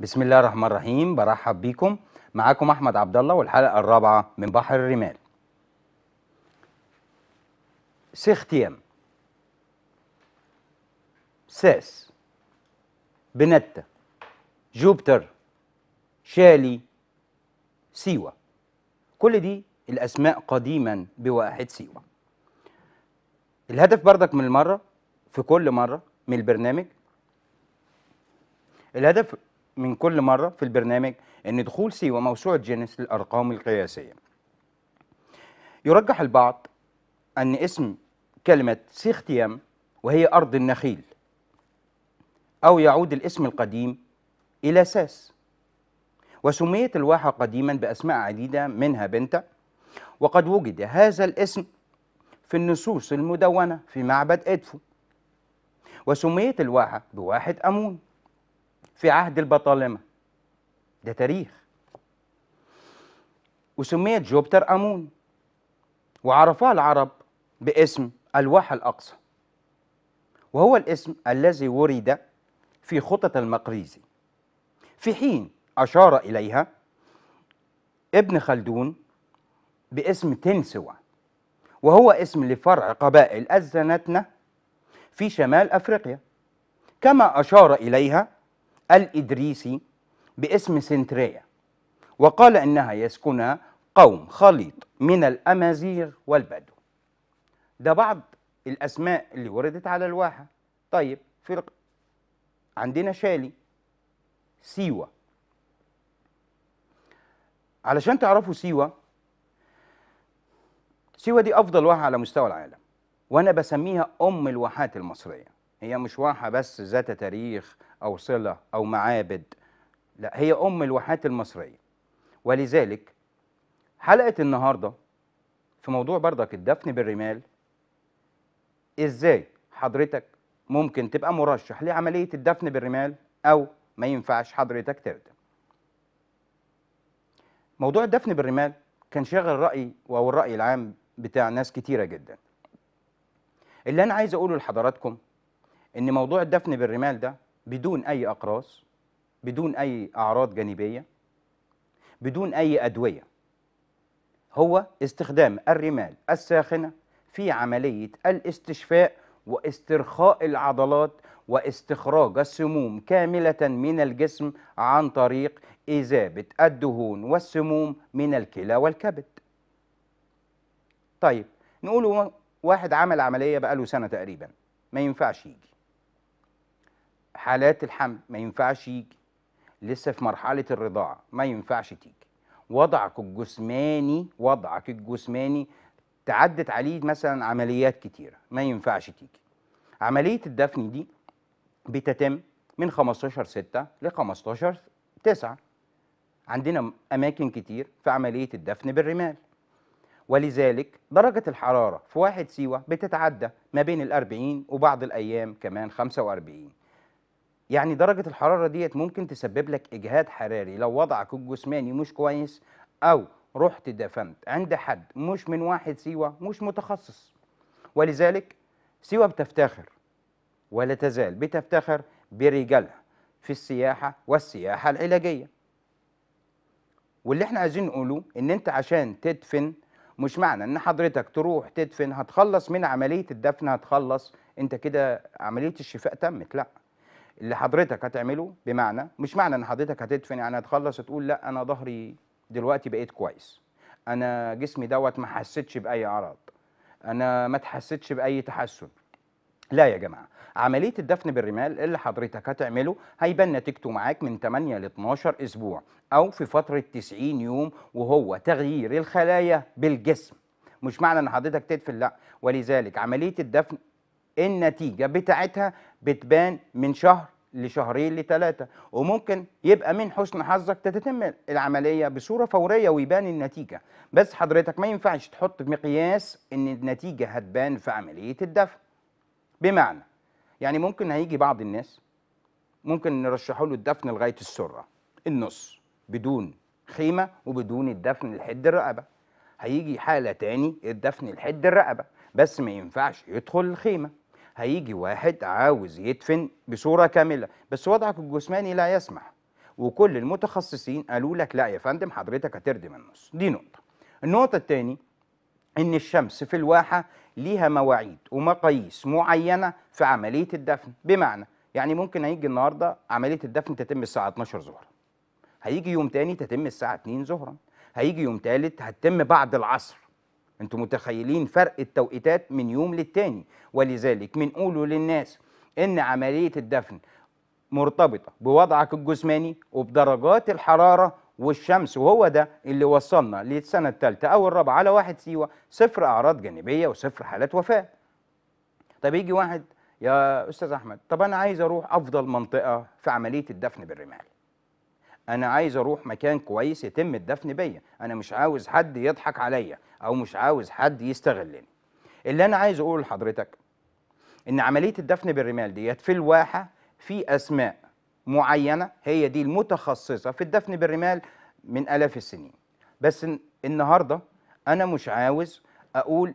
بسم الله الرحمن الرحيم برحب بيكم معاكم احمد عبد الله والحلقه الرابعه من بحر الرمال سيختيام ساس بنتا جوبتر شالي سيوة كل دي الأسماء قديما بواحد سيوة الهدف بردك من المرة في كل مرة من البرنامج الهدف من كل مرة في البرنامج أن دخول سيوة موسوعة جينيس للأرقام القياسية يرجح البعض أن اسم كلمة سيختيام وهي أرض النخيل أو يعود الاسم القديم إلى ساس وسميت الواحة قديما بأسماء عديدة منها بنتا وقد وجد هذا الاسم في النصوص المدونة في معبد إدفو وسميت الواحة بواحد أمون في عهد البطالمة ده تاريخ وسميت جوبتر أمون وعرفها العرب باسم الواح الأقصى وهو الاسم الذي ورد في خطط المقريزي في حين أشار إليها ابن خلدون باسم تنسوة وهو اسم لفرع قبائل الزنتنة في شمال أفريقيا كما أشار إليها الإدريسي باسم سنتريا وقال إنها يسكنها قوم خليط من الأمازيغ والبدو ده بعض الأسماء اللي وردت على الواحة طيب في عندنا شالي سيوة علشان تعرفوا سيوة سيوة دي أفضل واحة على مستوى العالم وأنا بسميها أم الواحات المصرية هي مش واحة بس ذات تاريخ أو صلة أو معابد لا هي أم الواحات المصرية ولذلك حلقة النهاردة في موضوع بردك الدفن بالرمال إزاي حضرتك ممكن تبقى مرشح لعملية الدفن بالرمال أو ما ينفعش حضرتك تردم موضوع الدفن بالرمال كان شاغل رأي أو الرأي العام بتاع ناس كتيرة جدا اللي أنا عايز أقوله لحضراتكم إن موضوع الدفن بالرمال ده بدون أي أقراص بدون أي أعراض جانبية بدون أي أدوية هو استخدام الرمال الساخنة في عملية الاستشفاء واسترخاء العضلات واستخراج السموم كاملة من الجسم عن طريق إذابة الدهون والسموم من الكلى والكبد طيب نقول واحد عمل عملية بقاله سنة تقريبا ما ينفعش يجي حالات الحمل ما ينفعش يجي لسه في مرحله الرضاعه ما ينفعش تيجي وضعك الجسماني وضعك الجسماني تعدت عليه مثلا عمليات كتيره ما ينفعش تيجي عمليه الدفن دي بتتم من 15 6 ل 15 9 عندنا اماكن كتير في عمليه الدفن بالرمال ولذلك درجة الحرارة في واحد سيوة بتتعدى ما بين الأربعين وبعض الأيام كمان خمسة وأربعين يعني درجة الحرارة ديت ممكن تسبب لك إجهاد حراري لو وضعك الجسماني مش كويس أو رحت دفنت عند حد مش من واحد سيوة مش متخصص ولذلك سيوة بتفتخر ولا تزال بتفتخر برجالها في السياحة والسياحة العلاجية واللي احنا عايزين نقوله ان انت عشان تدفن مش معنى ان حضرتك تروح تدفن هتخلص من عملية الدفن هتخلص انت كده عملية الشفاء تمت لأ اللي حضرتك هتعمله بمعنى مش معنى ان حضرتك هتدفن يعني هتخلص تقول لا انا ظهري دلوقتي بقيت كويس انا جسمي دوت ما حسيتش باي اعراض انا ما تحسيتش باي تحسن لا يا جماعه عمليه الدفن بالرمال اللي حضرتك هتعمله هيبان نتيجته معاك من 8 ل 12 اسبوع او في فتره 90 يوم وهو تغيير الخلايا بالجسم مش معنى ان حضرتك تدفن لا ولذلك عمليه الدفن النتيجه بتاعتها بتبان من شهر لشهرين لثلاثة وممكن يبقى من حسن حظك تتم العملية بصورة فورية ويبان النتيجة بس حضرتك ما ينفعش تحط مقياس ان النتيجة هتبان في عملية الدفع بمعنى يعني ممكن هيجي بعض الناس ممكن نرشحه له الدفن لغاية السرة النص بدون خيمة وبدون الدفن لحد الرقبة هيجي حالة تاني الدفن لحد الرقبة بس ما ينفعش يدخل الخيمة هيجي واحد عاوز يدفن بصوره كامله بس وضعك الجسماني لا يسمح وكل المتخصصين قالوا لك لا يا فندم حضرتك من النص دي نقطه النقطه الثاني ان الشمس في الواحه ليها مواعيد ومقاييس معينه في عمليه الدفن بمعنى يعني ممكن هيجي النهارده عمليه الدفن تتم الساعه 12 ظهرا هيجي يوم تاني تتم الساعه 2 ظهرا هيجي يوم تالت هتتم بعد العصر انتوا متخيلين فرق التوقيتات من يوم للتاني ولذلك بنقولوا للناس ان عمليه الدفن مرتبطه بوضعك الجسماني وبدرجات الحراره والشمس وهو ده اللي وصلنا للسنه التالتة او الرابعه على واحد سيوه صفر اعراض جانبيه وصفر حالات وفاه. طب يجي واحد يا استاذ احمد طب انا عايز اروح افضل منطقه في عمليه الدفن بالرمال. انا عايز اروح مكان كويس يتم الدفن بيا انا مش عاوز حد يضحك عليا او مش عاوز حد يستغلني اللي انا عايز اقوله لحضرتك ان عمليه الدفن بالرمال ديت في الواحه في اسماء معينه هي دي المتخصصه في الدفن بالرمال من الاف السنين بس النهارده انا مش عاوز اقول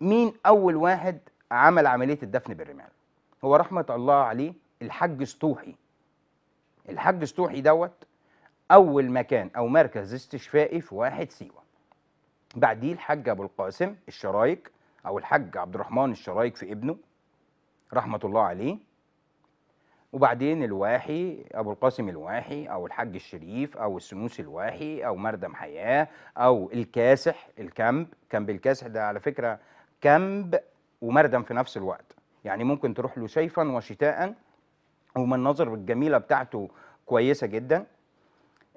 مين اول واحد عمل عمليه الدفن بالرمال هو رحمه الله عليه الحاج سطوحي الحاج سطوحي دوت أول مكان أو مركز استشفائي في واحد سيوة بعديه الحاج أبو القاسم الشرايك أو الحاج عبد الرحمن الشرايك في ابنه رحمة الله عليه وبعدين الواحي أبو القاسم الواحي أو الحاج الشريف أو السنوس الواحي أو مردم حياة أو الكاسح الكامب كامب الكاسح ده على فكرة كامب ومردم في نفس الوقت يعني ممكن تروح له وشتاءا وشتاء ومناظر الجميلة بتاعته كويسة جدا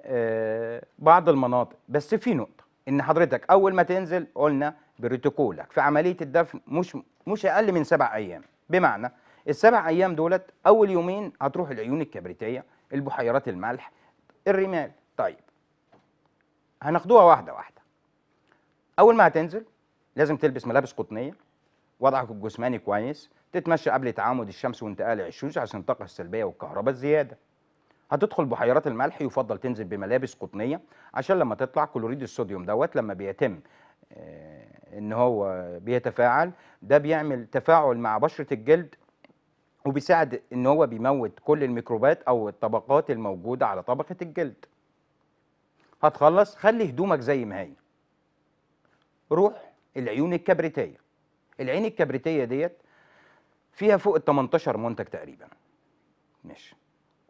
آه، بعض المناطق بس في نقطه ان حضرتك اول ما تنزل قلنا بروتوكولك في عمليه الدفن مش مش اقل من سبع ايام بمعنى السبع ايام دولت اول يومين هتروح العيون الكبريتيه البحيرات الملح الرمال طيب هناخدوها واحده واحده اول ما هتنزل لازم تلبس ملابس قطنيه وضعك الجسماني كويس تتمشى قبل تعامد الشمس وانتقال الشمس عشان الطاقه السلبيه والكهرباء الزياده هتدخل بحيرات الملح يفضل تنزل بملابس قطنيه عشان لما تطلع كلوريد الصوديوم دوت لما بيتم آه، ان هو بيتفاعل ده بيعمل تفاعل مع بشره الجلد وبيساعد ان هو بيموت كل الميكروبات او الطبقات الموجوده على طبقه الجلد هتخلص خلي هدومك زي ما هي روح العيون الكبريتيه العين الكبريتيه ديت فيها فوق ال 18 منتج تقريبا ماشي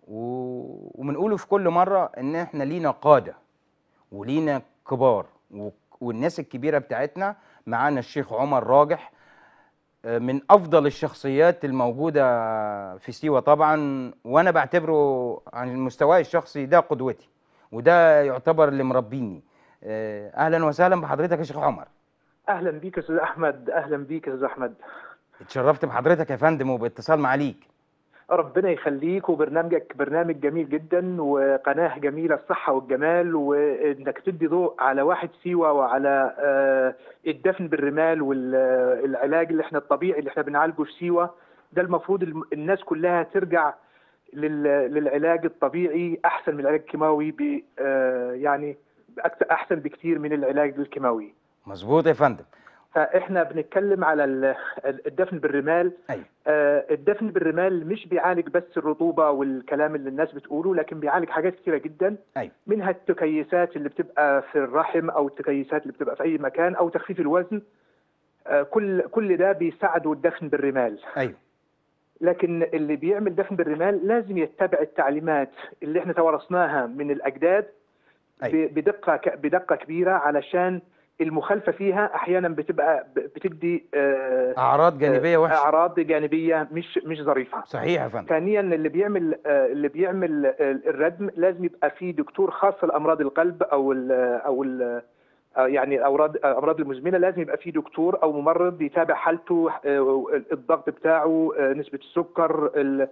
وبنقوله في كل مره ان احنا لينا قاده ولينا كبار والناس الكبيره بتاعتنا معانا الشيخ عمر راجح آه، من افضل الشخصيات الموجوده في سيوه طبعا وانا بعتبره عن مستواي الشخصي ده قدوتي وده يعتبر اللي مربيني آه، اهلا وسهلا بحضرتك يا شيخ عمر اهلا بيك يا استاذ احمد اهلا بيك يا استاذ احمد اتشرفت بحضرتك يا فندم وباتصال معاليك ربنا يخليك وبرنامجك برنامج جميل جدا وقناه جميله الصحه والجمال وانك تدي ضوء على واحد سيوه وعلى آه، الدفن بالرمال والعلاج آه، اللي احنا الطبيعي اللي احنا بنعالجه في سيوه ده المفروض الناس كلها ترجع للعلاج الطبيعي احسن من العلاج الكيماوي آه، يعني احسن بكتير من العلاج الكيماوي مظبوط يا فندم احنا بنتكلم على الدفن بالرمال أيوة. الدفن بالرمال مش بيعالج بس الرطوبه والكلام اللي الناس بتقوله لكن بيعالج حاجات كثيره جدا أيوة. منها التكيسات اللي بتبقى في الرحم او التكيسات اللي بتبقى في اي مكان او تخفيف الوزن آه، كل كل ده بيساعده الدفن بالرمال ايوه لكن اللي بيعمل دفن بالرمال لازم يتبع التعليمات اللي احنا تورثناها من الاجداد أيوة. بدقه بدقه كبيره علشان المخالفه فيها احيانا بتبقى بتدي آه، اعراض جانبيه وحشه اعراض جانبيه مش مش ظريفه صحيح يا فندم ثانيا اللي بيعمل آه، اللي بيعمل آه، الردم لازم يبقى في دكتور خاص لامراض القلب او ال او ال يعني الاوراد الامراض المزمنه لازم يبقى في دكتور او ممرض يتابع حالته الضغط بتاعه نسبه السكر ال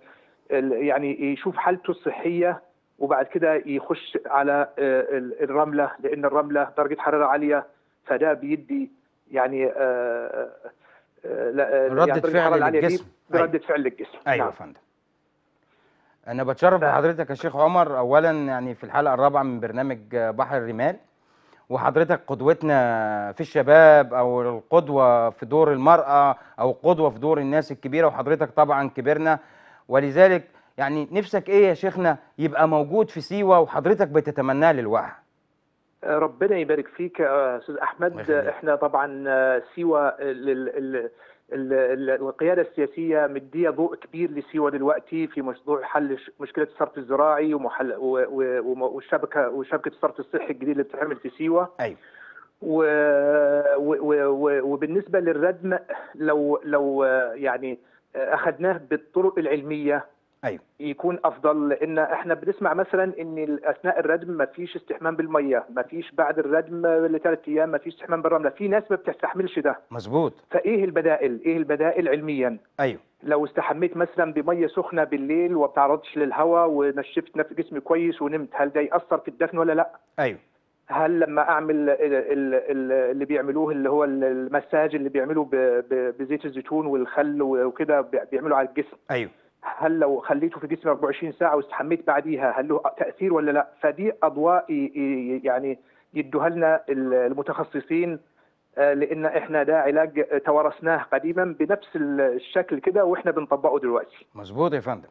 يعني يشوف حالته الصحيه وبعد كده يخش على الرمله لان الرمله درجه حراره عاليه فده بيدي يعني آه، آه، آه، ردة يعني فعل للجسم ردة أيوة. فعل للجسم ايوه يا نعم. فندم انا بتشرف ف... بحضرتك يا شيخ عمر اولا يعني في الحلقه الرابعه من برنامج بحر الرمال وحضرتك قدوتنا في الشباب او القدوه في دور المراه او قدوه في دور الناس الكبيره وحضرتك طبعا كبرنا ولذلك يعني نفسك ايه يا شيخنا يبقى موجود في سيوه وحضرتك بتتمناه للوحي ربنا يبارك فيك استاذ احمد احنا طبعا سيوه القياده السياسيه مديه ضوء كبير لسوى دلوقتي في موضوع حل مشكله الصرف الزراعي ومحل والشبكه وشبكه الصرف الصحي الجديد اللي بتتعمل في سيوه ايوه وبالنسبه للردم لو لو يعني اخذناه بالطرق العلميه أيوة. يكون افضل لان احنا بنسمع مثلا ان اثناء الردم ما فيش استحمام بالميه ما فيش بعد الردم لثلاث ايام ما فيش استحمام بالرمله في ناس ما بتستحملش ده مظبوط فايه البدائل ايه البدائل علميا ايوه لو استحميت مثلا بميه سخنه بالليل وما بتعرضش للهواء ونشفت نفس جسمي كويس ونمت هل ده ياثر في الدفن ولا لا ايوه هل لما اعمل اللي بيعملوه اللي هو المساج اللي بيعملوه بزيت الزيتون والخل وكده بيعملوا على الجسم ايوه هل لو خليته في جسمي 24 ساعه واستحميت بعديها هل له تاثير ولا لا فدي اضواء يعني يدوها لنا المتخصصين آه، لان احنا ده علاج توارثناه قديما بنفس الشكل كده واحنا بنطبقه دلوقتي مظبوط يا فندم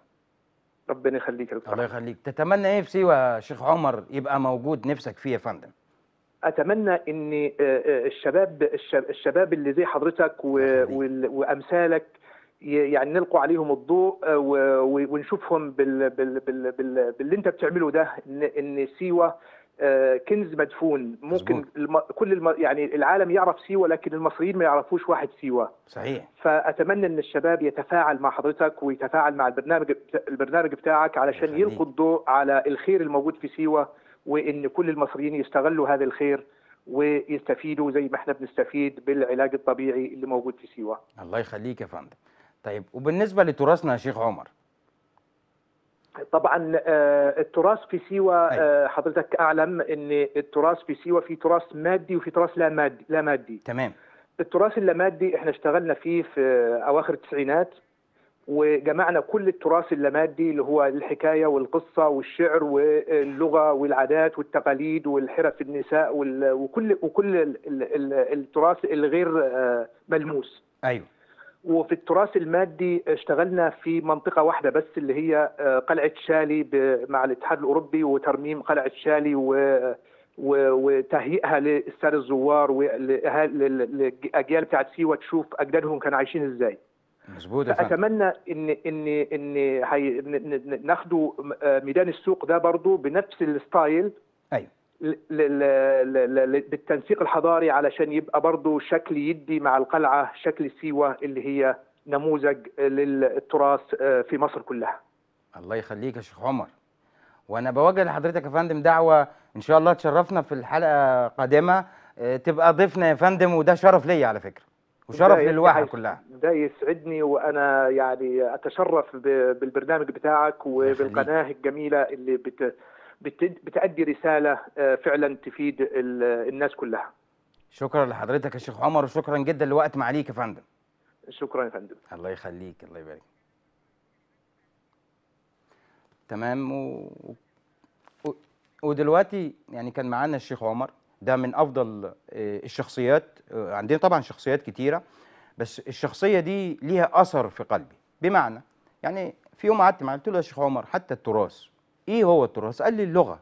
ربنا يخليك يا الله يخليك تتمنى ايه في سيوه يا شيخ عمر يبقى موجود نفسك فيه يا فندم اتمنى ان آه، آه، الشباب الشباب اللي زي حضرتك وامثالك يعني نلقوا عليهم الضوء آه، ونشوفهم بال بال بال بال باللي انت بتعمله ده ان سيوه آه، كنز مدفون ممكن الم... كل الم... يعني العالم يعرف سيوه لكن المصريين ما يعرفوش واحد سيوه صحيح فاتمنى ان الشباب يتفاعل مع حضرتك ويتفاعل مع البرنامج البرنامج بتاعك علشان يلقوا الضوء على الخير الموجود في سيوه وان كل المصريين يستغلوا هذا الخير ويستفيدوا زي ما احنا بنستفيد بالعلاج الطبيعي اللي موجود في سيوه الله يخليك يا فندم طيب وبالنسبه لتراثنا يا شيخ عمر طبعا آه، التراث في سيوة آه، حضرتك أعلم أن التراث في سيوة في تراث مادي وفي تراث لا مادي لا مادي تمام التراث اللامادي احنا اشتغلنا فيه في أواخر التسعينات وجمعنا كل التراث اللامادي اللي هو الحكاية والقصة والشعر واللغة والعادات والتقاليد والحرف النساء وكل وكل التراث الغير آه، ملموس أيوه وفي التراث المادي اشتغلنا في منطقه واحده بس اللي هي آه، قلعه شالي مع الاتحاد الاوروبي وترميم قلعه شالي و وتهيئها لاستاد الزوار والاجيال بتاعت سيوه تشوف اجدادهم كانوا عايشين ازاي. مظبوط فاتمنى ان ان ان, إن ناخدوا آه، ميدان السوق ده برضه بنفس الستايل للتنسيق الحضاري علشان يبقى برضه شكل يدي مع القلعه شكل سيوه اللي هي نموذج للتراث آه، في مصر كلها. الله يخليك يا شيخ عمر. وانا بوجه لحضرتك يا فندم دعوه ان شاء الله تشرفنا في الحلقه قادمه آه، تبقى ضيفنا يا فندم وده شرف ليا على فكره وشرف للواحة كلها ده يسعدني وانا يعني اتشرف بالبرنامج بتاعك وبالقناه الجميله اللي بت بتأدي رسالة آه، فعلا تفيد الناس كلها شكرا لحضرتك يا شيخ عمر وشكرا جدا لوقت معاليك يا فندم شكرا يا فندم الله يخليك الله يبارك تمام و... و... ودلوقتي يعني كان معانا الشيخ عمر ده من افضل آه، الشخصيات آه، عندنا طبعا شخصيات كتيره بس الشخصيه دي ليها اثر في قلبي بمعنى يعني في يوم قعدت معاه قلت له يا شيخ عمر حتى التراث ايه هو التراث قال لي اللغه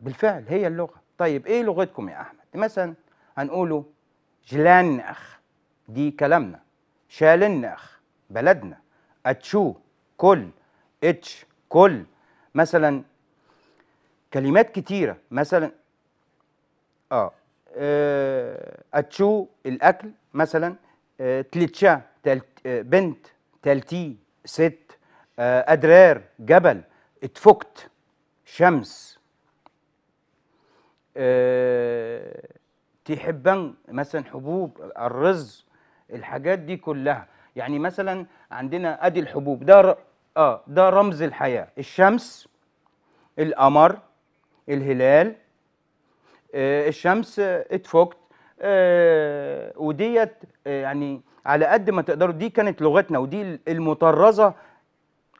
بالفعل هي اللغه طيب ايه لغتكم يا احمد مثلا هنقوله جلانخ دي كلامنا شالنخ بلدنا اتشو كل اتش كل مثلا كلمات كتيره مثلا اه, آه، اتشو الاكل مثلا آه، تلتشا تلت آه، بنت تلتي ست آه، ادرار جبل اتفكت شمس آه، تحبان مثلا حبوب الرز الحاجات دي كلها يعني مثلا عندنا ادي الحبوب ده اه ده رمز الحياه الشمس القمر الهلال آه الشمس اتفكت آه وديت آه يعني على قد ما تقدروا دي كانت لغتنا ودي المطرزه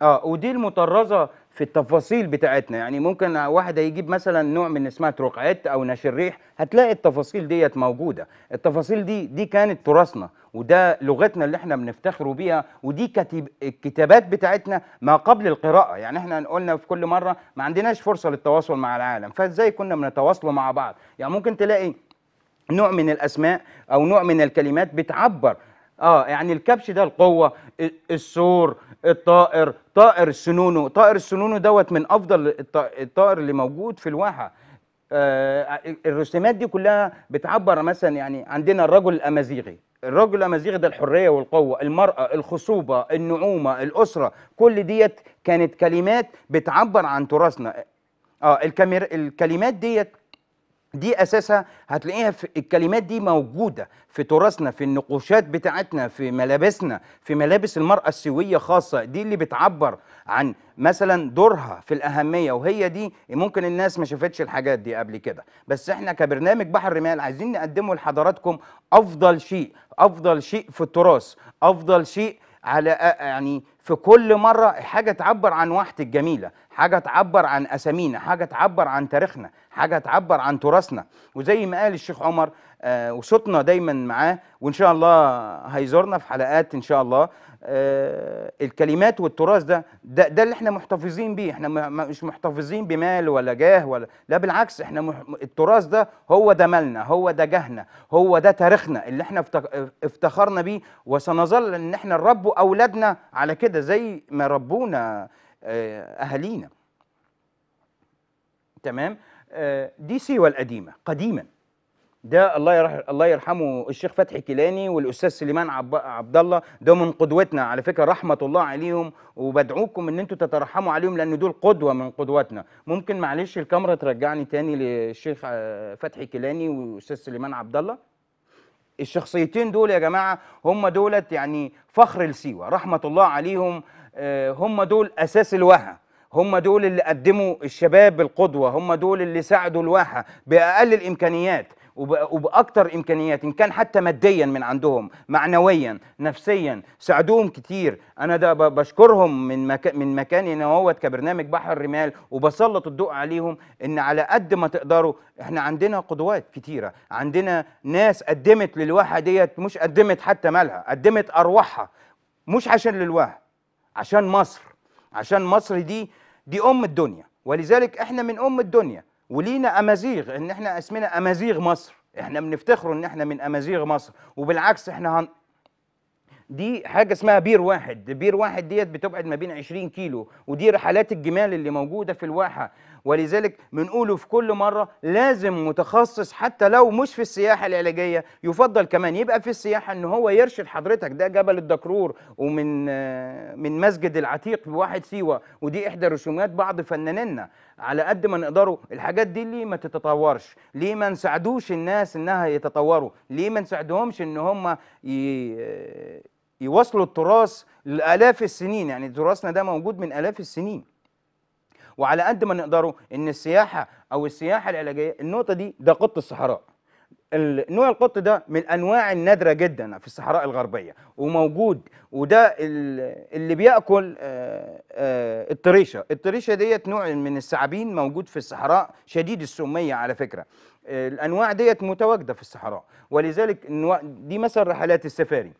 اه ودي المطرزه في التفاصيل بتاعتنا يعني ممكن واحد هيجيب مثلا نوع من اسمها ترقعت او نشر ريح هتلاقي التفاصيل ديت موجوده التفاصيل دي دي كانت تراثنا وده لغتنا اللي احنا بنفتخروا بيها ودي كتب الكتابات بتاعتنا ما قبل القراءه يعني احنا قلنا في كل مره ما عندناش فرصه للتواصل مع العالم فازاي كنا بنتواصلوا مع بعض يعني ممكن تلاقي نوع من الاسماء او نوع من الكلمات بتعبر اه يعني الكبش ده القوه السور الطائر طائر السنونو طائر السنونو دوت من افضل الطائر اللي موجود في الواحه آه الرسومات دي كلها بتعبر مثلا يعني عندنا الرجل الامازيغي الرجل الامازيغي ده الحريه والقوه المراه الخصوبه النعومه الاسره كل ديت كانت كلمات بتعبر عن تراثنا اه الكامير الكلمات ديت دي اساسها هتلاقيها في الكلمات دي موجوده في تراثنا في النقوشات بتاعتنا في ملابسنا في ملابس المراه السويه خاصه دي اللي بتعبر عن مثلا دورها في الاهميه وهي دي ممكن الناس ما شافتش الحاجات دي قبل كده بس احنا كبرنامج بحر رمال عايزين نقدمه لحضراتكم افضل شيء افضل شيء في التراث افضل شيء على يعني في كل مرة حاجة تعبر عن واحد الجميلة حاجة تعبر عن أسامينا حاجة تعبر عن تاريخنا حاجة تعبر عن تراثنا وزي ما قال الشيخ عمر آه، وصوتنا دايما معاه وإن شاء الله هيزورنا في حلقات إن شاء الله آه، الكلمات والتراث ده ده, ده اللي احنا محتفظين بيه احنا مش محتفظين بمال ولا جاه ولا لا بالعكس احنا مح... التراث ده هو ده مالنا هو ده جهنا هو ده تاريخنا اللي احنا افتخرنا بيه وسنظل ان احنا نربوا اولادنا على كده زي ما ربونا آه، اهالينا تمام آه، دي سيوة القديمة قديما ده الله يرح الله يرحمه الشيخ فتحي كيلاني والاستاذ سليمان عب... عبد الله ده من قدوتنا على فكره رحمه الله عليهم وبدعوكم ان انتم تترحموا عليهم لان دول قدوه من قدواتنا ممكن معلش الكاميرا ترجعني تاني للشيخ آه، فتحي كيلاني والاستاذ سليمان عبد الله الشخصيتين دول يا جماعه هم دولت يعني فخر لسيوه رحمه الله عليهم آه، هم دول اساس الواحه هم دول اللي قدموا الشباب القدوه هم دول اللي ساعدوا الواحه باقل الامكانيات وباكثر امكانيات ان كان حتى ماديا من عندهم معنويا نفسيا ساعدوهم كثير انا ده بشكرهم من مكان من مكاني ان هو كبرنامج بحر الرمال وبسلط الضوء عليهم ان على قد ما تقدروا احنا عندنا قدوات كثيره عندنا ناس قدمت للواحه ديت مش قدمت حتى مالها قدمت ارواحها مش عشان للواحه عشان مصر عشان مصر دي دي ام الدنيا ولذلك احنا من ام الدنيا ولينا امازيغ ان احنا اسمنا امازيغ مصر احنا بنفتخروا ان احنا من امازيغ مصر وبالعكس احنا هن... دي حاجه اسمها بير واحد بير واحد ديت بتبعد ما بين 20 كيلو ودي رحلات الجمال اللي موجوده في الواحه ولذلك بنقوله في كل مرة لازم متخصص حتى لو مش في السياحة العلاجية يفضل كمان يبقى في السياحة ان هو يرشد حضرتك ده جبل الدكرور ومن من مسجد العتيق بواحد سيوة ودي احدى رسومات بعض فنانينا على قد ما نقدروا الحاجات دي ليه ما تتطورش ليه ما نساعدوش الناس انها يتطوروا ليه ما نساعدهمش ان هم ي... يوصلوا التراث لآلاف السنين يعني تراثنا ده موجود من آلاف السنين وعلى قد ما نقدروا ان السياحه او السياحه العلاجيه النقطه دي ده قط الصحراء نوع القط ده من الانواع النادره جدا في الصحراء الغربيه وموجود وده اللي بياكل آه، آه، الطريشه الطريشه ديت نوع من الثعابين موجود في الصحراء شديد السميه على فكره الانواع ديت متواجده في الصحراء ولذلك دي مثل رحلات السفاري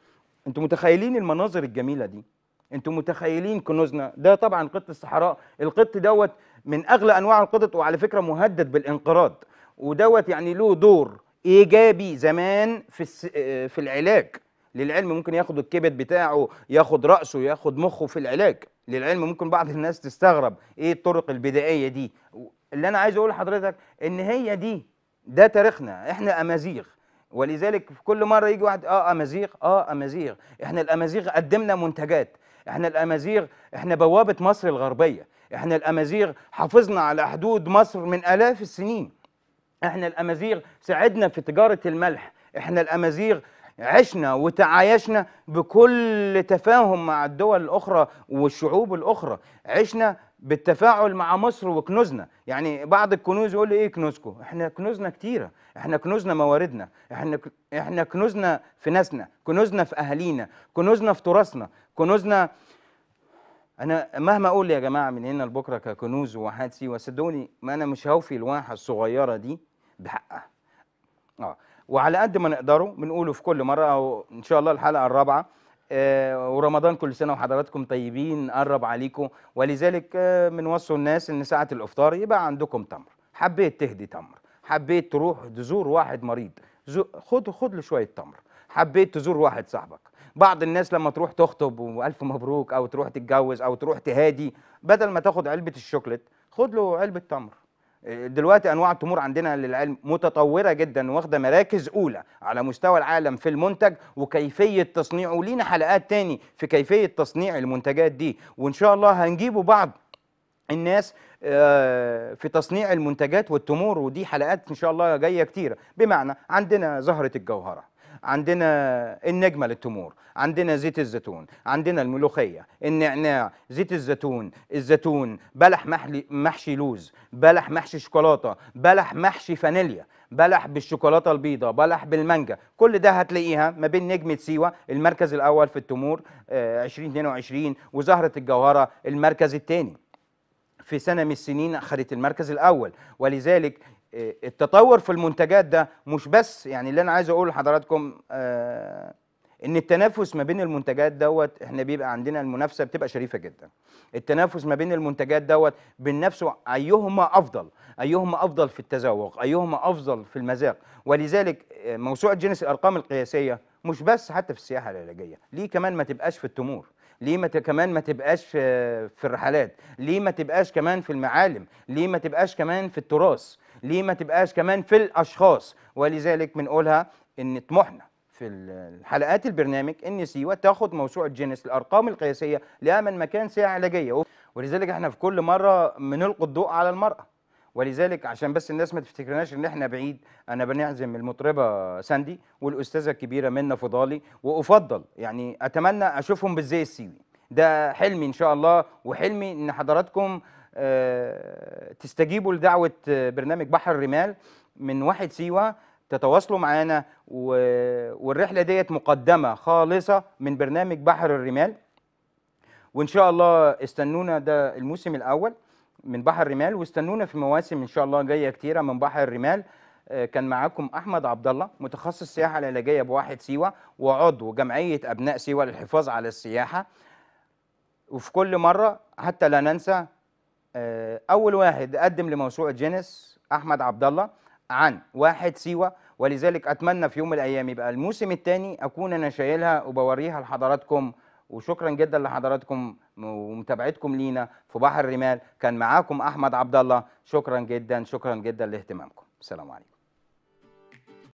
انتم متخيلين المناظر الجميله دي انتم متخيلين كنوزنا ده طبعا قط الصحراء القط دوت من اغلى انواع القطط وعلى فكره مهدد بالانقراض ودوت يعني له دور ايجابي زمان في الس... في العلاج للعلم ممكن ياخد الكبد بتاعه ياخد راسه ياخد مخه في العلاج للعلم ممكن بعض الناس تستغرب ايه الطرق البدائيه دي اللي انا عايز اقول لحضرتك ان هي دي ده تاريخنا احنا امازيغ ولذلك في كل مره يجي واحد اه امازيغ اه امازيغ احنا الامازيغ قدمنا منتجات احنا الامازيغ احنا بوابه مصر الغربيه احنا الامازيغ حافظنا على حدود مصر من الاف السنين احنا الامازيغ ساعدنا في تجاره الملح احنا الامازيغ عشنا وتعايشنا بكل تفاهم مع الدول الاخرى والشعوب الاخرى عشنا بالتفاعل مع مصر وكنوزنا يعني بعض الكنوز يقول لي ايه كنوزكم احنا كنوزنا كتيره احنا كنوزنا مواردنا احنا احنا كنوزنا في ناسنا كنوزنا في اهالينا كنوزنا في تراثنا كنوزنا انا مهما اقول يا جماعه من هنا لبكره ككنوز وحاتسي وصدقوني ما انا مش هوفي الواحه الصغيره دي بحقها اه وعلى قد ما نقدره بنقوله في كل مره او ان شاء الله الحلقه الرابعه آه، ورمضان كل سنه وحضراتكم طيبين قرب عليكم ولذلك بنوصوا آه، الناس ان ساعه الافطار يبقى عندكم تمر حبيت تهدي تمر حبيت تروح تزور واحد مريض خد خد له شويه تمر حبيت تزور واحد صاحبك بعض الناس لما تروح تخطب والف مبروك او تروح تتجوز او تروح تهادي بدل ما تاخد علبه الشوكليت خد له علبه تمر دلوقتي انواع التمور عندنا للعلم متطوره جدا واخده مراكز اولى على مستوى العالم في المنتج وكيفيه تصنيعه ولينا حلقات تاني في كيفيه تصنيع المنتجات دي وان شاء الله هنجيبوا بعض الناس آه، في تصنيع المنتجات والتمور ودي حلقات ان شاء الله جايه كتيره بمعنى عندنا زهره الجوهره عندنا النجمه للتمور عندنا زيت الزيتون عندنا الملوخيه النعناع زيت الزيتون الزيتون بلح محشي لوز بلح محشي شوكولاته بلح محشي فانيليا بلح بالشوكولاته البيضاء بلح بالمانجا كل ده هتلاقيها ما بين نجمه سيوه المركز الاول في التمور 2022 آه، وزهره الجوهره المركز الثاني في سنه من السنين اخذت المركز الاول ولذلك التطور في المنتجات ده مش بس يعني اللي انا عايز اقول لحضراتكم آه، ان التنافس ما بين المنتجات دوت احنا بيبقى عندنا المنافسه بتبقى شريفه جدا التنافس ما بين المنتجات دوت بننافسوا ايهما افضل ايهما افضل في التذوق ايهما افضل في المذاق ولذلك آه، موسوعه جنس الارقام القياسيه مش بس حتى في السياحه العلاجيه ليه كمان ما تبقاش في التمور ليه ما كمان ما تبقاش في الرحلات ليه ما تبقاش كمان في المعالم ليه ما تبقاش كمان في التراث ليه ما تبقاش كمان في الاشخاص ولذلك بنقولها ان طموحنا في الحلقات البرنامج ان سيوه تاخد موسوعه جينيس الارقام القياسيه لامن مكان ساعه علاجيه ولذلك احنا في كل مره بنلقي الضوء على المراه ولذلك عشان بس الناس ما تفتكرناش ان احنا بعيد انا بنعزم المطربه ساندي والاستاذه الكبيره منى فضالي وافضل يعني اتمنى اشوفهم بالزي السيوي ده حلمي ان شاء الله وحلمي ان حضراتكم آه، تستجيبوا لدعوه آه، برنامج بحر الرمال من واحد سيوه تتواصلوا معانا والرحله ديت مقدمه خالصه من برنامج بحر الرمال وان شاء الله استنونا ده الموسم الاول من بحر الرمال واستنونا في مواسم ان شاء الله جايه كتيره من بحر الرمال آه، كان معاكم احمد عبد الله متخصص سياحة العلاجيه بواحد سيوه وعضو جمعيه ابناء سيوه للحفاظ على السياحه وفي كل مره حتى لا ننسى آه، اول واحد قدم لموسوعه جينيس احمد عبد الله عن واحد سيوه ولذلك اتمنى في يوم من الايام يبقى الموسم الثاني اكون انا شايلها وبوريها لحضراتكم وشكرا جدا لحضراتكم ومتابعتكم لينا في بحر الرمال كان معاكم احمد عبد الله شكرا جدا شكرا جدا لاهتمامكم السلام عليكم